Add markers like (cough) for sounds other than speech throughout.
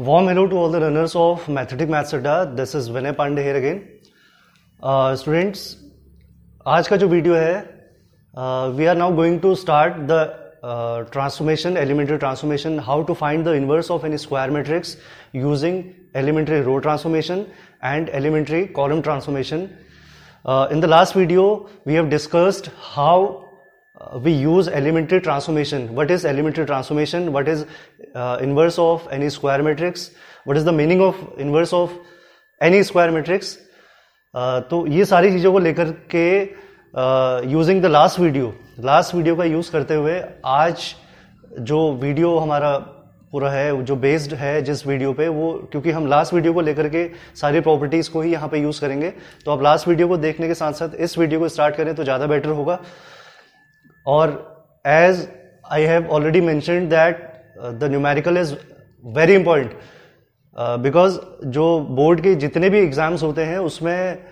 Warm hello to all the runners of Mathetic Maths Adda. This is Vinay Pandey here again. Students, आज का जो video है we are now going to start the transformation elementary transformation how to find the inverse of an square matrix using elementary row transformation and elementary column transformation in the last video we have discussed how uh, we use elementary transformation. What is elementary transformation? What is uh, inverse of any square matrix? What is the meaning of inverse of any square matrix? Uh, तो ये सारी चीज़ों को लेकर के using the last video last video का use करते हुए आज जो वीडियो हमारा पूरा है जो बेस्ड है जिस वीडियो पे वो क्योंकि हम लास्ट वीडियो को लेकर के सारी प्रॉपर्टीज़ को ही यहाँ पे यूज़ करेंगे तो आप लास्ट वीडियो को देखने के साथ साथ इस वीडियो को स्टार्ट करें तो ज़्यादा बेटर होगा और as I have already mentioned that the numerical is very important because जो बोर्ड के जितने भी एग्ज़ाम्स होते हैं उसमें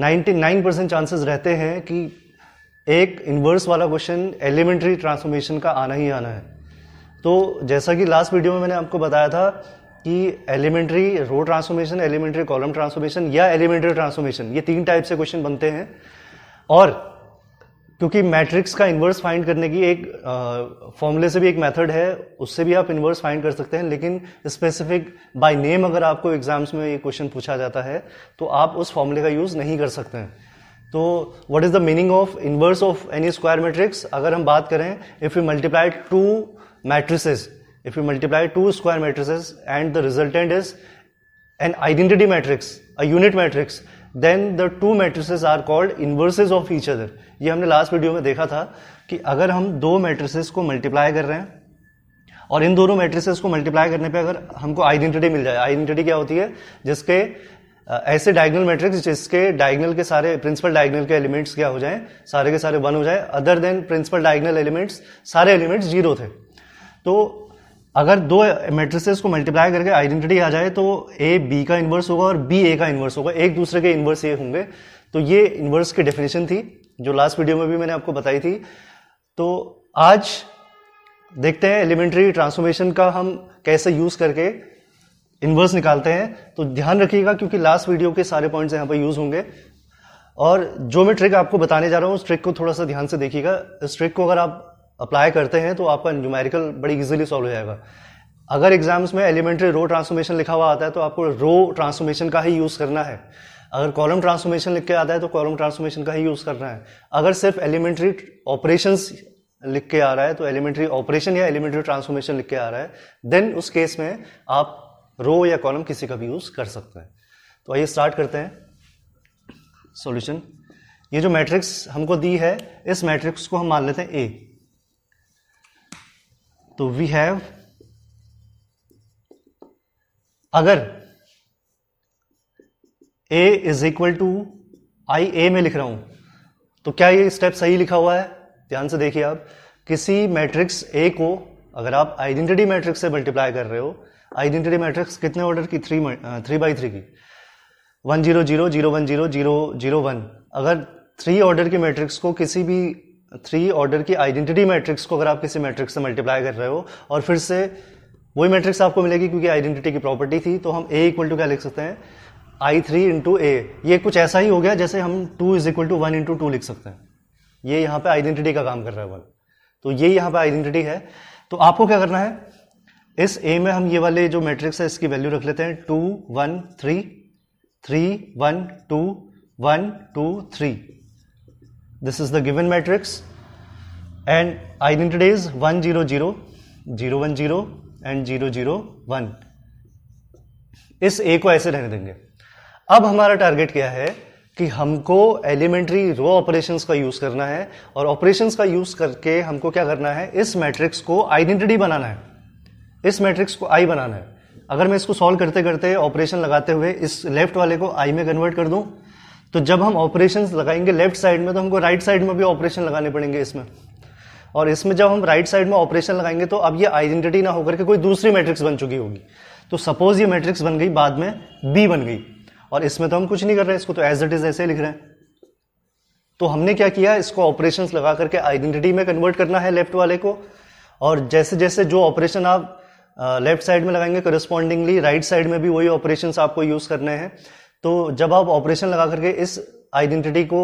99 परसेंट चांसेस रहते हैं कि एक इन्वर्स वाला क्वेश्चन एलिमेंट्री ट्रांसफॉर्मेशन का आना ही आना है तो जैसा कि लास्ट वीडियो में मैंने आपको बताया था कि elementary row transformation elementary column transformation या एलिमेंट्री ट्रांसफॉर्मेशन ये तीन टाइप से क्वेश्चन बनते हैं और क्योंकि मैट्रिक्स का इन्वर्स फाइंड करने की एक फॉर्मूले से भी एक मेथड है उससे भी आप इन्वर्स फाइंड कर सकते हैं लेकिन स्पेसिफिक बाय नेम अगर आपको एग्जाम्स में ये क्वेश्चन पूछा जाता है तो आप उस फॉर्मूले का यूज़ नहीं कर सकते हैं तो what is the meaning of inverse of any square matrix अगर हम बात करें if you multiply two matrices if you multiply two square matrices and the resultant is an identity matrix a unit matrix then the two matrices are called inverses of each other ये हमने last video में देखा था कि अगर हम दो matrices को मल्टीप्लाई कर रहे हैं और इन दोनों मैट्रिसेस को मल्टीप्लाई करने पे अगर हमको आइडेंटिटी मिल जाए आइडेंटिटी क्या होती है जिसके ऐसे डायगनल मैट्रिक्स जिसके डायगनल के सारे प्रिंसिपल डायगनल के एलिमेंट्स क्या हो जाए सारे के सारे वन हो जाए other than principal diagonal elements सारे एलिमेंट्स जीरो थे तो अगर दो मेट्रिसेस को मल्टीप्लाई करके आइडेंटिटी आ जाए तो ए बी का इन्वर्स होगा और बी ए का इन्वर्स होगा एक दूसरे के इन्वर्स ये होंगे तो ये इन्वर्स की डेफिनेशन थी जो लास्ट वीडियो में भी मैंने आपको बताई थी तो आज देखते हैं एलिमेंट्री ट्रांसफॉर्मेशन का हम कैसे यूज करके इन्वर्स निकालते हैं तो ध्यान रखिएगा क्योंकि लास्ट वीडियो के सारे पॉइंट्स यहाँ पर यूज होंगे और जो मैं ट्रिक आपको बताने जा रहा हूँ उस ट्रिक को थोड़ा सा ध्यान से देखिएगा इस ट्रिक को अगर आप अप्लाई करते हैं तो आपका न्यूमेरिकल बड़ी इजीली सॉल्व हो जाएगा अगर एग्जाम्स में एलिमेंट्री रो ट्रांसफॉर्मेशन लिखा हुआ आता है तो आपको रो ट्रांसफॉर्मेशन का ही यूज़ करना है अगर कॉलम ट्रांसफॉर्मेशन लिख के आता है तो कॉलम ट्रांसफॉर्मेशन का ही यूज़ करना है अगर सिर्फ एलिमेंट्री ऑपरेशन लिख के आ रहा है तो एलिमेंट्री ऑपरेशन या एलिमेंट्री ट्रांसफॉर्मेशन लिख के आ रहा है देन उस केस में आप रो या कॉलम किसी का भी यूज़ कर सकते हैं तो आइए स्टार्ट करते हैं सॉल्यूशन ये जो मैट्रिक्स हमको दी है इस मैट्रिक्स को हम मान लेते हैं ए तो वी हैव अगर A is equal to I A में लिख रहा हूं तो क्या ये स्टेप सही लिखा हुआ है ध्यान से देखिए आप किसी मैट्रिक्स ए को अगर आप आइडेंटिटी मैट्रिक्स से मल्टीप्लाई कर रहे हो आइडेंटिटी मैट्रिक्स कितने ऑर्डर की थ्री थ्री बाई थ्री की one zero zero zero one zero zero zero one अगर थ्री ऑर्डर की मैट्रिक्स को किसी भी थ्री ऑर्डर की आइडेंटिटी मैट्रिक्स को अगर आप किसी मैट्रिक्स से मल्टीप्लाई कर रहे हो और फिर से वही मैट्रिक्स आपको मिलेगी क्योंकि आइडेंटिटी की प्रॉपर्टी थी तो हम ए इक्वल टू क्या लिख सकते हैं आई थ्री इंटू ए ये कुछ ऐसा ही हो गया जैसे हम two is equal to one into two लिख सकते हैं ये यहाँ पे आइडेंटिटी का काम कर रहा है वन तो ये यहाँ पे आइडेंटिटी है तो आपको क्या करना है इस ए में हम ये वाले जो मैट्रिक्स है इसकी वैल्यू रख लेते हैं two one three three one two one two three This is the given matrix and identities one zero zero zero one zero and zero zero one इस ए को ऐसे रहने देंगे अब हमारा टारगेट क्या है कि हमको एलिमेंट्री रो ऑपरेशंस का यूज करना है और ऑपरेशंस का यूज करके हमको क्या करना है इस मैट्रिक्स को आइडेंटिटी बनाना है इस मैट्रिक्स को आई बनाना है अगर मैं इसको सॉल्व करते करते ऑपरेशन लगाते हुए इस लेफ्ट वाले को आई में कन्वर्ट कर दूं तो जब हम ऑपरेशन लगाएंगे लेफ्ट साइड में तो हमको राइट साइड में भी ऑपरेशन लगाने पड़ेंगे इसमें और इसमें जब हम राइट साइड में ऑपरेशन लगाएंगे तो अब ये आइडेंटिटी ना होकर के कोई दूसरी मैट्रिक्स बन चुकी होगी तो सपोज ये मैट्रिक्स बन गई बाद में बी बन गई और इसमें तो हम कुछ नहीं कर रहे इसको तो एज इट इज ऐसे लिख रहे हैं तो हमने क्या किया इसको ऑपरेशन लगा करके आइडेंटिटी में कन्वर्ट करना है लेफ्ट वाले को और जैसे जैसे जो ऑपरेशन आप लेफ्ट uh, साइड में लगाएंगे करस्पॉन्डिंगली राइट साइड में भी वही ऑपरेशन आपको यूज करने हैं तो जब आप ऑपरेशन लगा करके इस आइडेंटिटी को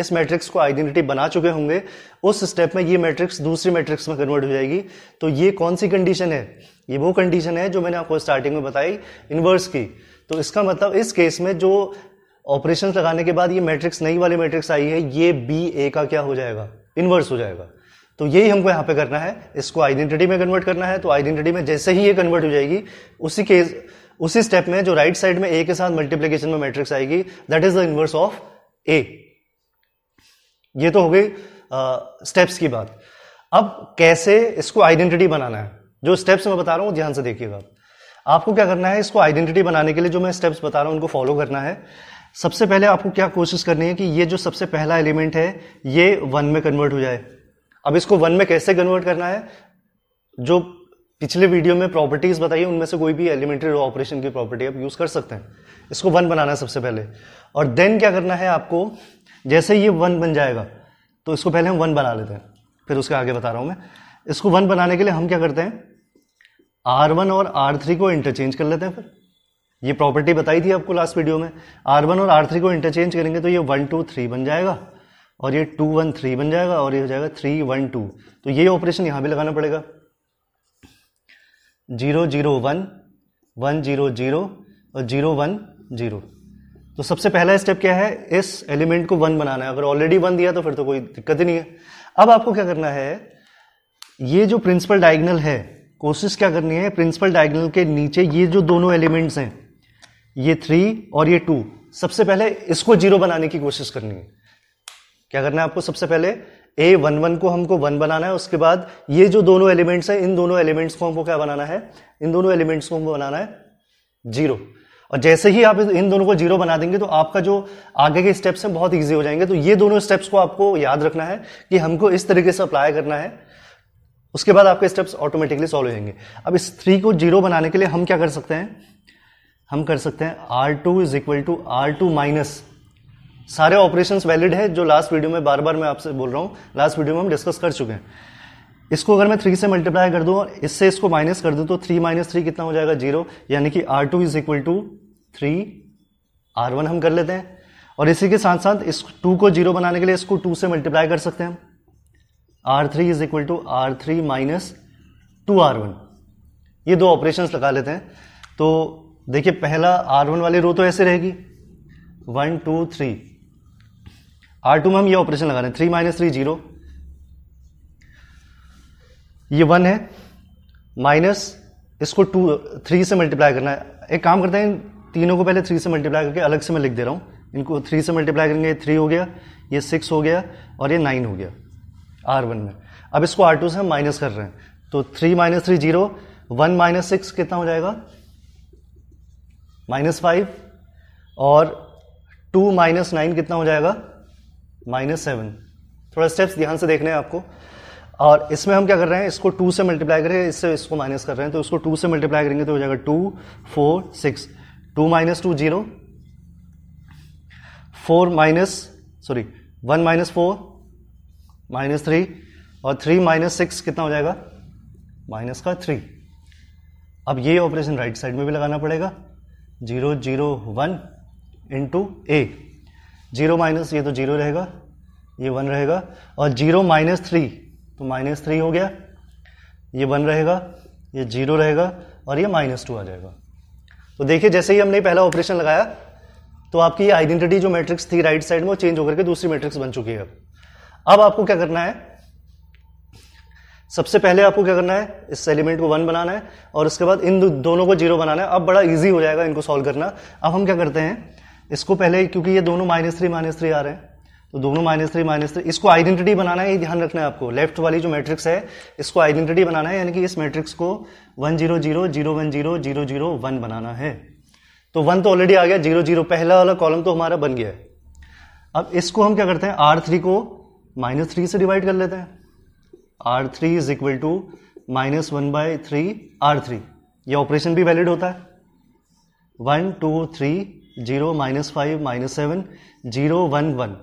इस मैट्रिक्स को आइडेंटिटी बना चुके होंगे उस स्टेप में ये मैट्रिक्स दूसरी मैट्रिक्स में कन्वर्ट हो जाएगी तो ये कौन सी कंडीशन है ये वो कंडीशन है जो मैंने आपको स्टार्टिंग में बताई इन्वर्स की तो इसका मतलब इस केस में जो ऑपरेशन लगाने के बाद ये मैट्रिक्स नई वाली मैट्रिक्स आई है ये बी ए का क्या हो जाएगा इन्वर्स हो जाएगा तो यही हमको यहाँ पे करना है इसको आइडेंटिटी में कन्वर्ट करना है तो आइडेंटिटी में जैसे ही ये कन्वर्ट हो जाएगी उसी केस उसी स्टेप में जो राइट right साइड में ए के साथ मल्टीप्लीकेशन में मैट्रिक्स आएगी that is the inverse of A ये तो हो गई स्टेप्स uh, की बात अब कैसे इसको आइडेंटिटी बनाना है जो स्टेप्स मैं बता रहा हूँ ध्यान से देखिएगा आपको क्या करना है इसको आइडेंटिटी बनाने के लिए जो मैं स्टेप्स बता रहा हूँ उनको फॉलो करना है सबसे पहले आपको क्या कोशिश करनी है कि ये जो सबसे पहला एलिमेंट है ये वन में कन्वर्ट हो जाए अब इसको वन में कैसे कन्वर्ट करना है जो पिछले वीडियो में प्रॉपर्टीज बताइए उनमें से कोई भी एलिमेंट्री ऑपरेशन की प्रॉपर्टी आप यूज कर सकते हैं इसको वन बनाना है सबसे पहले और देन क्या करना है आपको जैसे ये वन बन जाएगा तो इसको पहले हम वन बना लेते हैं फिर उसके आगे बता रहा हूँ मैं इसको वन बनाने के लिए हम क्या करते हैं आर वन और आर थ्री को इंटरचेंज कर लेते हैं फिर ये प्रॉपर्टी बताई थी आपको लास्ट वीडियो में आर वन और आर थ्री को इंटरचेंज करेंगे तो ये वन टू थ्री बन जाएगा और ये टू वन थ्री बन जाएगा और ये हो जाएगा थ्री वन टू तो ये ऑपरेशन यहाँ भी लगाना पड़ेगा zero zero one one zero zero और जीरो वन जीरो तो सबसे पहला स्टेप क्या है इस एलिमेंट को वन बनाना है अगर ऑलरेडी वन दिया तो फिर तो कोई दिक्कत ही नहीं है अब आपको क्या करना है ये जो प्रिंसिपल डायगनल है कोशिश क्या करनी है प्रिंसिपल डायगनल के नीचे ये जो दोनों एलिमेंट्स हैं ये थ्री और ये टू सबसे पहले इसको जीरो बनाने की कोशिश करनी है क्या करना है आपको सबसे पहले ए वन वन को हमको वन बनाना है उसके बाद ये जो दोनों एलिमेंट्स हैं इन दोनों एलिमेंट्स को हमको क्या बनाना है इन दोनों एलिमेंट्स को हमको बनाना है जीरो और जैसे ही आप इन दोनों को जीरो बना देंगे तो आपका जो आगे के स्टेप्स हैं बहुत ईजी हो जाएंगे तो ये दोनों स्टेप्स को आपको याद रखना है कि हमको इस तरीके से अप्लाई करना है उसके बाद आपके स्टेप्स ऑटोमेटिकली सॉल्व हो जाएंगे अब इस थ्री को जीरो बनाने के लिए हम क्या कर सकते हैं हम कर सकते हैं R two is equal to R two minus सारे ऑपरेशन वैलिड है जो लास्ट वीडियो में बार बार मैं आपसे बोल रहा हूँ लास्ट वीडियो में हम डिस्कस कर चुके हैं इसको अगर मैं थ्री से मल्टीप्लाई कर दूँ और इससे इसको माइनस कर दूँ तो थ्री माइनस थ्री कितना हो जाएगा जीरो यानी कि R two is equal to three R one हम कर लेते हैं और इसी के साथ साथ इस टू को जीरो बनाने के लिए इसको टू से मल्टीप्लाई कर सकते हैं हम R three is equal to R three minus two R one ये दो ऑपरेशन लगा लेते हैं तो देखिए पहला आर वन वाली रो तो ऐसे रहेगी one two three R two में हम ये ऑपरेशन लगा रहे हैं थ्री माइनस थ्री जीरो ये वन है माइनस इसको टू थ्री से मल्टीप्लाई करना है एक काम करते हैं तीनों को पहले थ्री से मल्टीप्लाई करके अलग से मैं लिख दे रहा हूँ इनको थ्री से मल्टीप्लाई करेंगे थ्री हो गया ये सिक्स हो गया और ये नाइन हो गया आर वन में अब इसको आर टू से हम माइनस कर रहे हैं तो three minus three zero one minus six कितना हो जाएगा माइनस फाइव और टू माइनस नाइन कितना हो जाएगा माइनस सेवन थोड़ा स्टेप्स ध्यान से देखने हैं आपको और इसमें हम क्या कर रहे हैं इसको टू से मल्टीप्लाई करें इससे इसको माइनस कर रहे हैं तो इसको टू से मल्टीप्लाई करेंगे तो हो जाएगा two four six two minus two zero four minus sorry one minus four minus three और थ्री माइनस सिक्स कितना हो जाएगा माइनस का थ्री अब ये ऑपरेशन राइट साइड में भी लगाना पड़ेगा zero zero one into A zero minus ये तो जीरो रहेगा ये वन रहेगा और जीरो माइनस थ्री तो माइनस थ्री हो गया ये वन रहेगा ये जीरो रहेगा और ये माइनस टू आ जाएगा तो देखिए जैसे ही हमने पहला ऑपरेशन लगाया तो आपकी आइडेंटिटी जो मैट्रिक्स थी राइट साइड में वो चेंज होकर के दूसरी मैट्रिक्स बन चुकी है अब आपको क्या करना है सबसे पहले आपको क्या करना है इस एलिमेंट को वन बनाना है और उसके बाद इन दोनों को जीरो बनाना है अब बड़ा इजी हो जाएगा इनको सॉल्व करना अब हम क्या करते हैं इसको पहले क्योंकि ये दोनों माइनस थ्री माइनस थ्री आ रहे हैं तो दोनों माइनस थ्री माइनस थ्री इसको आइडेंटिटी बनाना है ये ध्यान रखना है आपको लेफ्ट वाली जो मैट्रिक्स है इसको आइडेंटिटी बनाना है यानी कि इस मैट्रिक्स को one zero zero zero one zero zero zero one बनाना है तो वन तो ऑलरेडी आ गया जीरो जीरो पहला वाला कॉलम तो हमारा बन गया है अब इसको हम क्या करते हैं आर थ्री को माइनस थ्री से डिवाइड कर लेते हैं R three is equal to minus one by three R three यह ऑपरेशन भी वैलिड होता है one two three zero minus five minus seven zero one one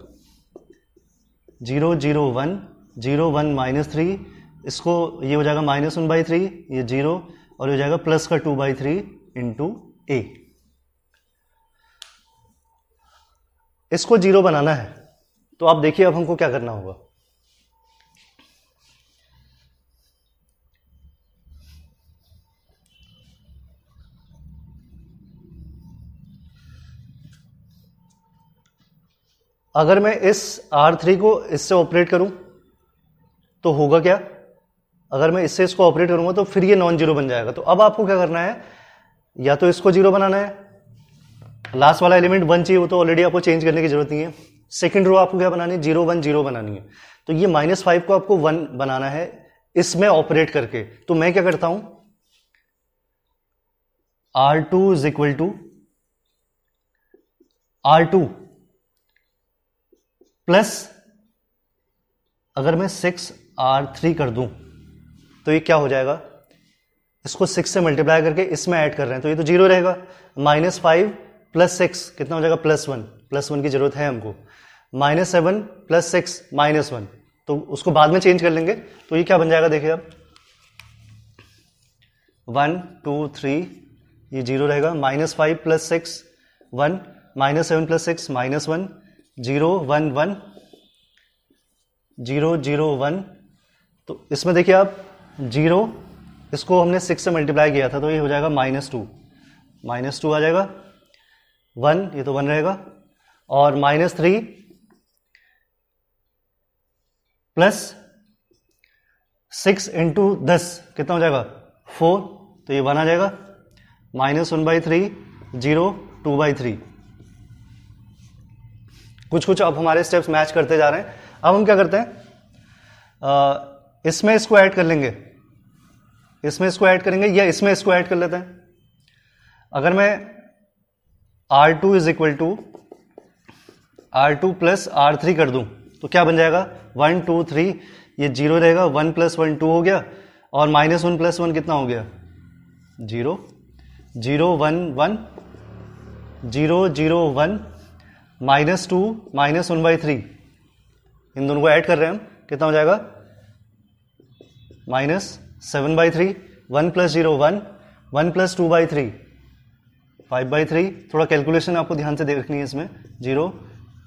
zero zero one zero one minus three इसको ये हो जाएगा minus one by three ये zero और ये हो जाएगा प्लस का टू बाई थ्री इंटू ए इसको जीरो बनाना है तो आप देखिए अब हमको क्या करना होगा अगर मैं इस R3 को इससे ऑपरेट करूं तो होगा क्या अगर मैं इससे इसको ऑपरेट करूंगा तो फिर ये नॉन जीरो बन जाएगा तो अब आपको क्या करना है या तो इसको जीरो बनाना है लास्ट वाला एलिमेंट वन चाहिए वो तो ऑलरेडी आपको चेंज करने की जरूरत नहीं है सेकेंड रो आपको क्या बनानी है जीरो वन जीरो बनानी है तो ये माइनस फाइव को आपको वन बनाना है इसमें ऑपरेट करके तो मैं क्या करता हूं R two is equal to R two plus अगर मैं सिक्स आर थ्री कर दूं तो ये क्या हो जाएगा इसको सिक्स से मल्टीप्लाई करके इसमें ऐड कर रहे हैं तो ये तो जीरो रहेगा माइनस फाइव प्लस सिक्स कितना हो जाएगा प्लस वन प्लस वन की जरूरत है हमको minus seven plus six minus one तो उसको बाद में चेंज कर लेंगे तो ये क्या बन जाएगा देखिए आप वन टू थ्री ये जीरो रहेगा minus five plus six one minus seven plus six minus one zero one one zero zero one तो इसमें देखिए आप जीरो इसको हमने सिक्स से मल्टीप्लाई किया था तो ये हो जाएगा माइनस टू माइनस टू आ जाएगा वन ये तो वन रहेगा और minus three plus six into दस कितना हो जाएगा फोर तो ये वन आ जाएगा minus one by three zero two by three कुछ कुछ अब हमारे स्टेप्स मैच करते जा रहे हैं अब हम क्या करते हैं इसमें इसको ऐड कर लेंगे इसमें इसको ऐड करेंगे या इसमें इसको ऐड कर लेते हैं अगर मैं R two is equal to R two plus R three कर दूं तो क्या बन जाएगा वन टू थ्री ये जीरो रहेगा वन प्लस वन टू हो गया और माइनस वन प्लस वन कितना हो गया zero zero one one zero zero one minus two minus one by three इन दोनों को ऐड कर रहे हैं हम कितना हो जाएगा minus seven by three one plus zero one one plus two by three five by three थोड़ा कैलकुलेशन आपको ध्यान से देखनी है इसमें zero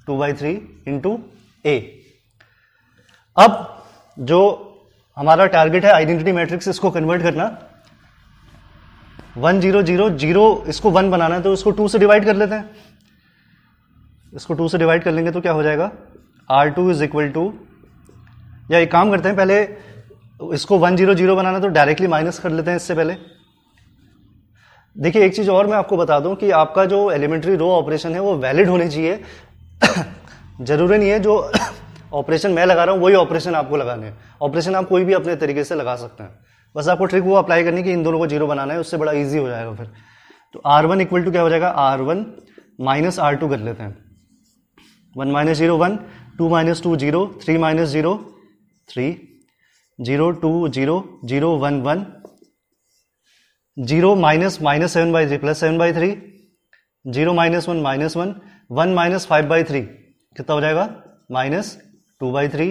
two by three into A अब जो हमारा टारगेट है आइडेंटिटी मैट्रिक्स इसको कन्वर्ट करना वन जीरो जीरो जीरो इसको वन बनाना है तो इसको टू से डिवाइड कर लेते हैं इसको टू से डिवाइड कर लेंगे तो क्या हो जाएगा R two is equal to या एक काम करते हैं पहले इसको वन जीरो जीरो बनाना तो डायरेक्टली माइनस कर लेते हैं इससे पहले देखिए एक चीज़ और मैं आपको बता दूं कि आपका जो एलिमेंट्री रो ऑपरेशन है वो वैलिड होने चाहिए (coughs) ज़रूरी नहीं है जो ऑपरेशन (coughs) मैं लगा रहा हूँ वही ऑपरेशन आपको लगाने हैं ऑपरेशन आप कोई भी अपने तरीके से लगा सकते हैं बस आपको ट्रिक वो अप्लाई करनी कि इन दोनों को जीरो बनाना है उससे बड़ा ईजी हो जाएगा फिर तो आर वन इक्वल टू क्या हो जाएगा R one minus R two कर लेते हैं one minus zero one two minus two zero three minus zero three zero two zero zero one one zero minus minus seven by three plus seven by three zero minus one minus one one minus five by three कितना हो जाएगा minus two by three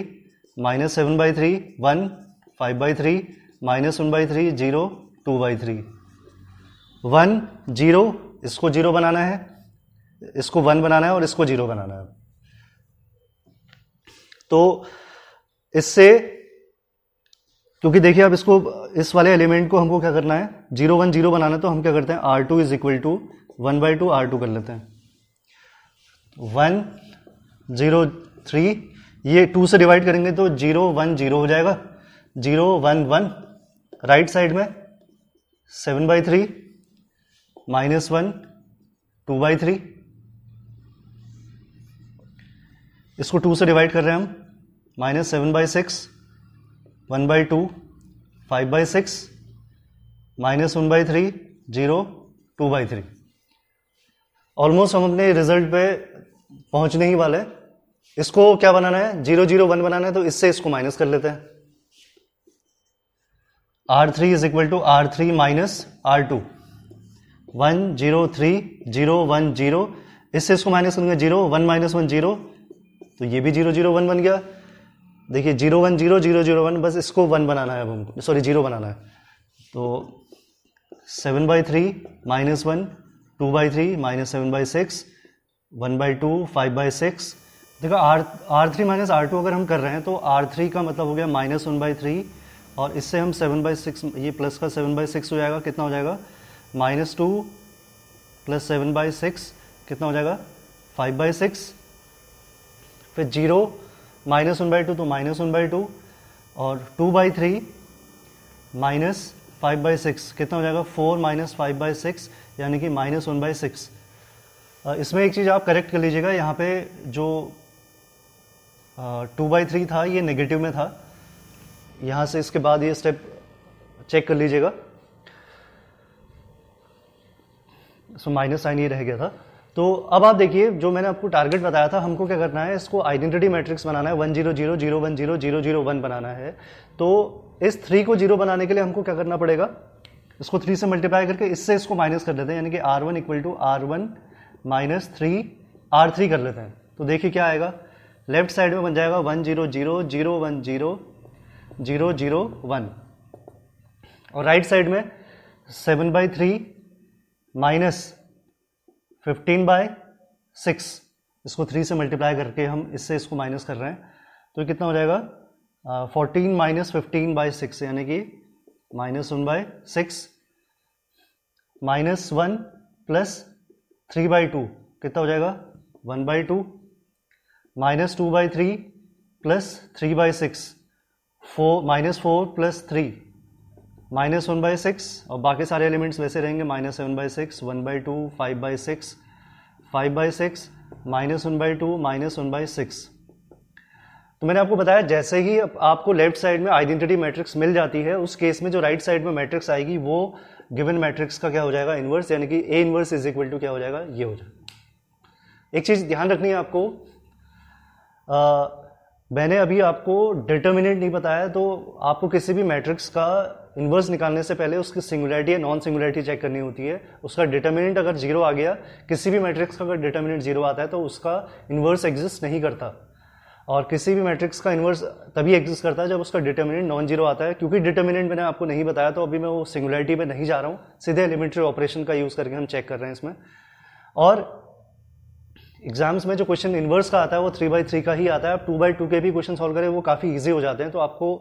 minus seven by three one five by three minus one by three zero two by three one zero इसको zero बनाना है इसको one बनाना है और इसको जीरो बनाना है तो इससे क्योंकि देखिए अब इसको इस वाले एलिमेंट को हमको क्या करना है जीरो वन जीरो बनाना तो हम क्या करते हैं R two is equal to one by two R two कर लेते हैं वन जीरो थ्री ये टू से डिवाइड करेंगे तो जीरो वन जीरो हो जाएगा zero one one right side में seven by three minus one two by three इसको टू से डिवाइड कर रहे हैं हम minus seven by six one by two five by six minus one by three zero two by three almost हम अपने result पे पहुंचने ही वाले इसको क्या बनाना है जीरो जीरो वन बनाना है तो इससे इसको माइनस कर लेते हैं R three is equal to R three minus R two one zero three zero one zero इससे इसको माइनस करेंगे zero one minus one zero तो ये भी जीरो जीरो वन बन गया देखिए zero one zero zero zero one बस इसको वन बनाना है अब हमको सॉरी जीरो बनाना है तो seven by three minus one two by three minus seven by six one by two five by six देखो R R three minus R two अगर हम कर रहे हैं तो आर थ्री का मतलब हो गया माइनस वन बाई थ्री और इससे हम सेवन बाई सिक्स ये प्लस का सेवन बाई सिक्स हो जाएगा कितना हो जाएगा minus two plus seven by six कितना हो जाएगा फाइव बाई सिक्स फिर zero minus one by two तो माइनस वन बाई टू और two by three minus five by six कितना हो जाएगा four minus five by six यानी कि माइनस वन बाई सिक्स इसमें एक चीज़ आप करेक्ट कर लीजिएगा यहाँ पे जो टू बाई थ्री था ये नेगेटिव में था यहाँ से इसके बाद ये स्टेप चेक कर लीजिएगा सो माइनस साइन ये रह गया था तो अब आप देखिए जो मैंने आपको टारगेट बताया था हमको क्या करना है इसको आइडेंटिटी मैट्रिक्स बनाना है one zero zero zero one zero zero zero one बनाना है तो इस थ्री को जीरो बनाने के लिए हमको क्या करना पड़ेगा इसको थ्री से मल्टीप्लाई करके इससे इसको माइनस कर लेते हैं यानी कि R one equal to R one minus three R three कर लेते हैं तो देखिए क्या आएगा लेफ्ट साइड में बन जाएगा one zero zero zero one zero zero zero one और राइट साइड में seven by three minus fifteen by six इसको थ्री से मल्टीप्लाई करके हम इससे इसको माइनस कर रहे हैं तो कितना हो जाएगा fourteen minus fifteen by six यानी कि minus one by six minus one plus three by two कितना हो जाएगा one by two minus two by three plus three by six four minus four plus three minus one by six और बाकी सारे elements वैसे रहेंगे minus seven by six one by two five by six five by six minus one by two minus one by six तो मैंने आपको बताया जैसे ही आपको लेफ्ट साइड में आइडेंटिटी मैट्रिक्स मिल जाती है उस केस में जो राइट right साइड में मैट्रिक्स आएगी वो गिवन मैट्रिक्स का क्या हो जाएगा इनवर्स यानी कि A inverse is equal to क्या हो जाएगा ये हो जाएगा एक चीज़ ध्यान रखनी है आपको आ, मैंने अभी आपको डिटर्मिनेंट नहीं बताया तो आपको किसी भी मैट्रिक्स का इन्वर्स निकालने से पहले उसकी सिंगुलरिटी या नॉन सिंगुलरिटी चेक करनी होती है उसका डिटर्मिनेंट अगर जीरो आ गया किसी भी मैट्रिक्स का अगर डिटर्मिनेंट जीरो आता है तो उसका इन्वर्स एग्जिस्ट नहीं करता और किसी भी मैट्रिक्स का इन्वर्स तभी एग्जिस्ट करता है जब उसका डिटर्मिनेंट नॉन जीरो आता है क्योंकि डिटर्मिनेंट मैंने आपको नहीं बताया तो अभी मैं वो सिंगुलरिटी पर नहीं जा रहा हूँ सीधे एलिमेंट्री ऑपरेशन का यूज़ करके हम चेक कर रहे हैं इसमें और एग्जाम्स में जो क्वेश्चन इन्वर्स का आता है वो थ्री बाई थ्री का ही आता है आप टू बाई टू के भी क्वेश्चन सॉल्व करें वो काफ़ी ईजी हो जाते हैं तो आपको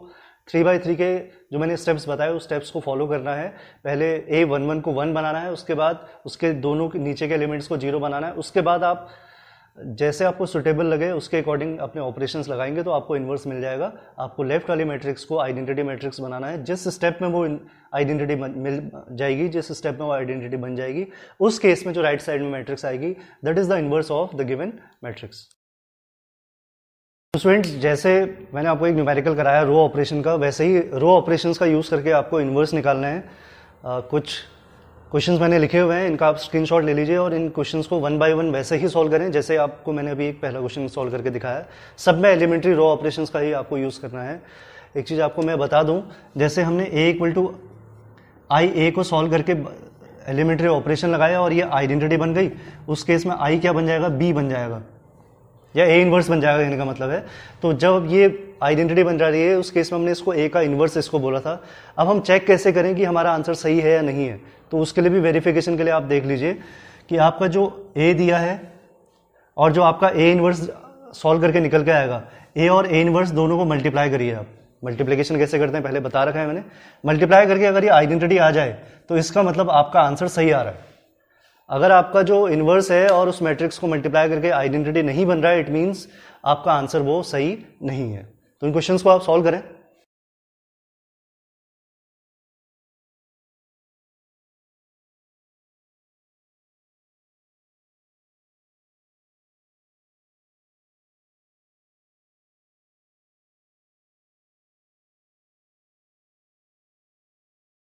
थ्री बाई थ्री के जो मैंने स्टेप्स बताए उस स्टेप्स को फॉलो करना है पहले ए वन वन को वन बनाना है उसके बाद उसके दोनों के नीचे के एलिमेंट्स को जीरो बनाना है उसके बाद आप जैसे आपको सुटेबल लगे उसके अकॉर्डिंग अपने ऑपरेशंस लगाएंगे तो आपको इन्वर्स मिल जाएगा आपको लेफ्ट वाली मैट्रिक्स को आइडेंटिटी मैट्रिक्स बनाना है जिस स्टेप में वो आइडेंटिटी मिल जाएगी जिस स्टेप में वो आइडेंटिटी बन जाएगी उस केस में जो राइट साइड में मैट्रिक्स आएगी that is the inverse of the given matrix students जैसे मैंने आपको एक न्यूमेरिकल कराया रो ऑपरेशन का वैसे ही रो ऑपरेशंस का यूज़ करके आपको इन्वर्स निकालना है आ, कुछ क्वेश्चंस मैंने लिखे हुए हैं इनका आप स्क्रीनशॉट ले लीजिए और इन क्वेश्चंस को वन बाय वन वैसे ही सॉल्व करें जैसे आपको मैंने अभी एक पहला क्वेश्चन सॉल्व करके दिखाया सब में एलिमेंट्री रो ऑपरेशन का ही आपको यूज़ करना है एक चीज़ आपको मैं बता दूँ जैसे हमने ए इक्वल टू आई ए को सॉल्व करके एलिमेंट्री ऑपरेशन लगाया और ये आइडेंटिटी बन गई उस केस में आई क्या बन जाएगा बी बन जाएगा या ए इन्वर्स बन जाएगा कहने का मतलब है तो जब ये आइडेंटिटी बन जा रही है उस केस में हमने इसको ए का इन्वर्स इसको बोला था अब हम चेक कैसे करें कि हमारा आंसर सही है या नहीं है तो उसके लिए भी वेरिफिकेशन के लिए आप देख लीजिए कि आपका जो ए दिया है और जो आपका ए इन्वर्स सॉल्व करके निकल के आएगा ए और ए इन्वर्स दोनों को मल्टीप्लाई करिए आप मल्टीप्लीकेशन कैसे करते हैं पहले बता रखा है मैंने मल्टीप्लाई करके अगर ये आइडेंटिटी आ जाए तो इसका मतलब आपका आंसर सही आ रहा है अगर आपका जो इन्वर्स है और उस मैट्रिक्स को मल्टीप्लाई करके आइडेंटिटी नहीं बन रहा है इट मीन्स आपका आंसर वो सही नहीं है तो इन क्वेश्चन को आप सॉल्व करें